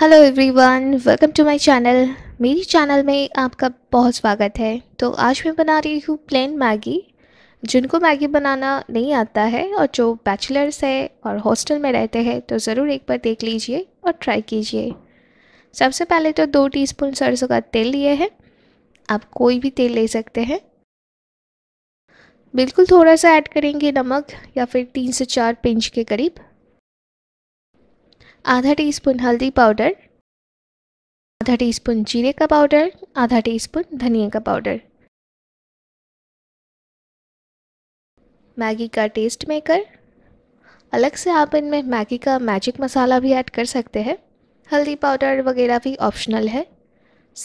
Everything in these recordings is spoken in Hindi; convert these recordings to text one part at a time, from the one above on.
hello everyone welcome to my channel मेरी चैनल में आपका बहुत स्वागत है तो आज मैं बना रही हूँ प्लेन मैगी जिनको मैगी बनाना नहीं आता है और जो बैचलर्स है और हॉस्टल में रहते हैं तो ज़रूर एक बार देख लीजिए और ट्राई कीजिए सबसे पहले तो दो टीस्पून सरसों का तेल लिए है आप कोई भी तेल ले सकते हैं बिल्कुल थोड़ा सा ऐड करेंगे नमक या फिर तीन से चार पिंच के करीब आधा टीस्पून हल्दी पाउडर आधा टीस्पून जीरे का पाउडर आधा टीस्पून धनिया का पाउडर मैगी का टेस्ट मेकर अलग से आप इनमें मैगी का मैजिक मसाला भी ऐड कर सकते हैं हल्दी पाउडर वगैरह भी ऑप्शनल है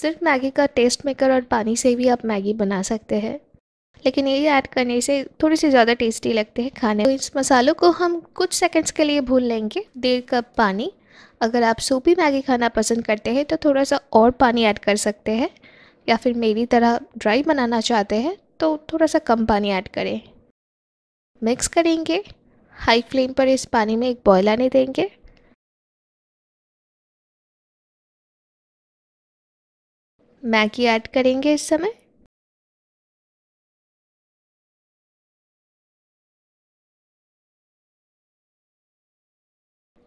सिर्फ मैगी का टेस्ट मेकर और पानी से भी आप मैगी बना सकते हैं लेकिन ये ऐड करने से थोड़ी सी ज़्यादा टेस्टी लगते हैं खाने तो इस मसालों को हम कुछ सेकंड्स के लिए भून लेंगे डेढ़ कप पानी अगर आप सूपी मैगी खाना पसंद करते हैं तो थोड़ा सा और पानी ऐड कर सकते हैं या फिर मेरी तरह ड्राई बनाना चाहते हैं तो थोड़ा सा कम पानी ऐड करें मिक्स करेंगे हाई फ्लेम पर इस पानी में एक बॉयल आने देंगे मैगी ऐड करेंगे इस समय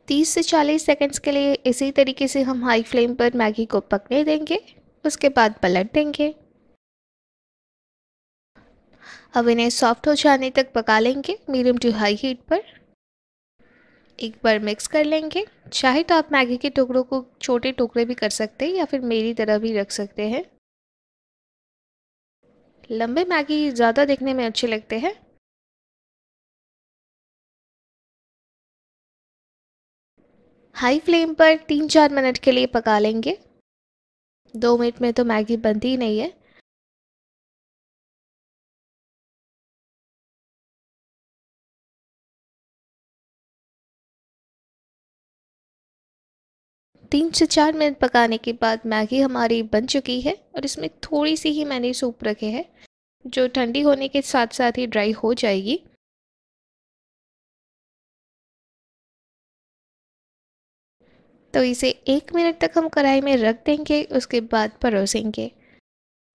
30 से 40 सेकंड्स के लिए इसी तरीके से हम हाई फ्लेम पर मैगी को पकने देंगे उसके बाद पलट देंगे अब इन्हें सॉफ्ट हो जाने तक पका लेंगे मीडियम टू हाई हीट पर एक बार मिक्स कर लेंगे चाहे तो आप मैगी के टुकड़ों को छोटे टुकड़े भी कर सकते हैं या फिर मेरी तरह भी रख सकते हैं लंबे मैगी ज़्यादा देखने में अच्छे लगते हैं हाई फ्लेम पर तीन चार मिनट के लिए पका लेंगे दो मिनट में तो मैगी बनती ही नहीं है तीन से चार मिनट पकाने के बाद मैगी हमारी बन चुकी है और इसमें थोड़ी सी ही मैंने सूप रखे है जो ठंडी होने के साथ साथ ही ड्राई हो जाएगी तो इसे एक मिनट तक हम कढ़ाई में रख देंगे उसके बाद परोसेंगे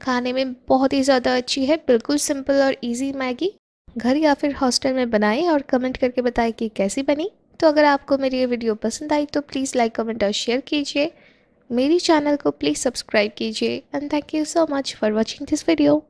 खाने में बहुत ही ज़्यादा अच्छी है बिल्कुल सिंपल और इजी मैगी घर या फिर हॉस्टल में बनाएं और कमेंट करके बताएं कि कैसी बनी तो अगर आपको मेरी ये वीडियो पसंद आई तो प्लीज़ लाइक कमेंट और शेयर कीजिए मेरी चैनल को प्लीज़ सब्सक्राइब कीजिए and thank you so much for watching this video